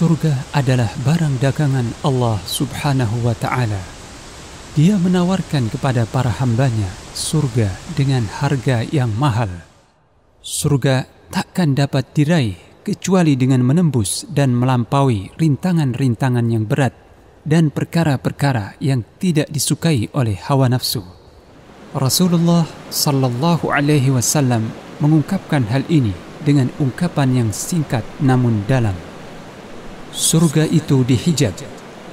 Surga adalah barang dagangan Allah Subhanahu wa Ta'ala. Dia menawarkan kepada para hambanya surga dengan harga yang mahal. Surga takkan dapat diraih kecuali dengan menembus dan melampaui rintangan-rintangan yang berat dan perkara-perkara yang tidak disukai oleh hawa nafsu. Rasulullah Sallallahu Alaihi Wasallam mengungkapkan hal ini dengan ungkapan yang singkat namun dalam. Surga itu dihijab,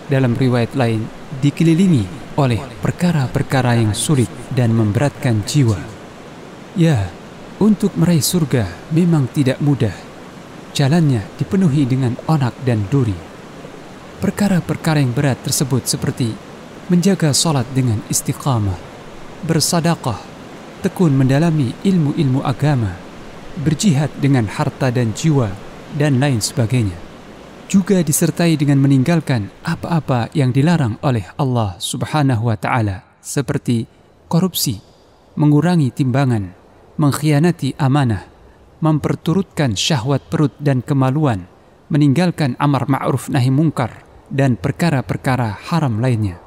dalam riwayat lain dikelilingi oleh perkara-perkara yang sulit dan memberatkan jiwa. Ya, untuk meraih surga memang tidak mudah. Jalannya dipenuhi dengan onak dan duri. Perkara-perkara yang berat tersebut seperti menjaga salat dengan istiqamah, bersadaqah, tekun mendalami ilmu-ilmu agama, berjihad dengan harta dan jiwa, dan lain sebagainya juga disertai dengan meninggalkan apa-apa yang dilarang oleh Allah Subhanahu wa taala seperti korupsi, mengurangi timbangan, mengkhianati amanah, memperturutkan syahwat perut dan kemaluan, meninggalkan amar ma'ruf nahi mungkar dan perkara-perkara haram lainnya.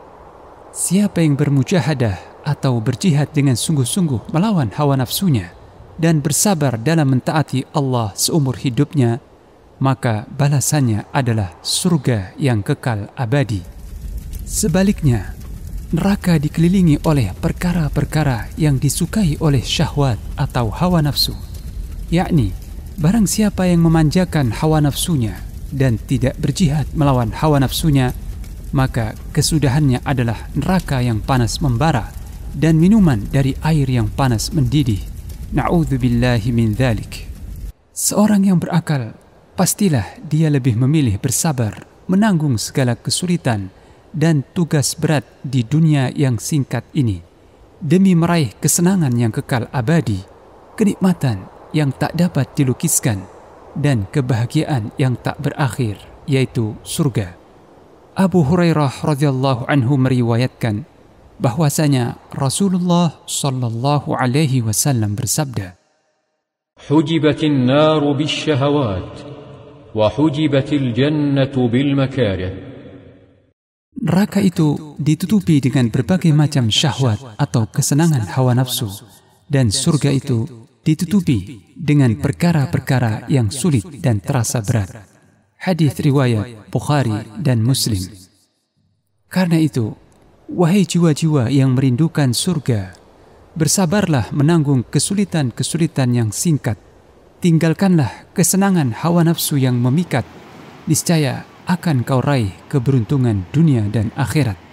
Siapa yang bermujahadah atau berjihad dengan sungguh-sungguh melawan hawa nafsunya dan bersabar dalam mentaati Allah seumur hidupnya, maka balasannya adalah surga yang kekal abadi. Sebaliknya, neraka dikelilingi oleh perkara-perkara yang disukai oleh syahwat atau hawa nafsu, yakni barang siapa yang memanjakan hawa nafsunya dan tidak berjihad melawan hawa nafsunya, maka kesudahannya adalah neraka yang panas membara dan minuman dari air yang panas mendidih. Na'udzubillahi min dhalik. Seorang yang berakal pastilah dia lebih memilih bersabar, menanggung segala kesulitan dan tugas berat di dunia yang singkat ini, demi meraih kesenangan yang kekal abadi, kenikmatan yang tak dapat dilukiskan, dan kebahagiaan yang tak berakhir, yaitu surga. Abu Hurairah radhiyallahu anhu meriwayatkan bahwasanya Rasulullah shallallahu alaihi wasallam bersabda, "Hujibatin naru bisyahawat." وحجبت الجنة بالمكاره Neraka itu ditutupi dengan berbagai macam syahwat atau kesenangan hawa nafsu, dan surga itu ditutupi dengan perkara-perkara yang sulit dan terasa berat. Hadis riwayat Bukhari dan Muslim. Karena itu, wahai jiwa-jiwa yang merindukan surga, bersabarlah menanggung kesulitan-kesulitan yang singkat Tinggalkanlah kesenangan hawa nafsu yang memikat, niscaya akan kau raih keberuntungan dunia dan akhirat.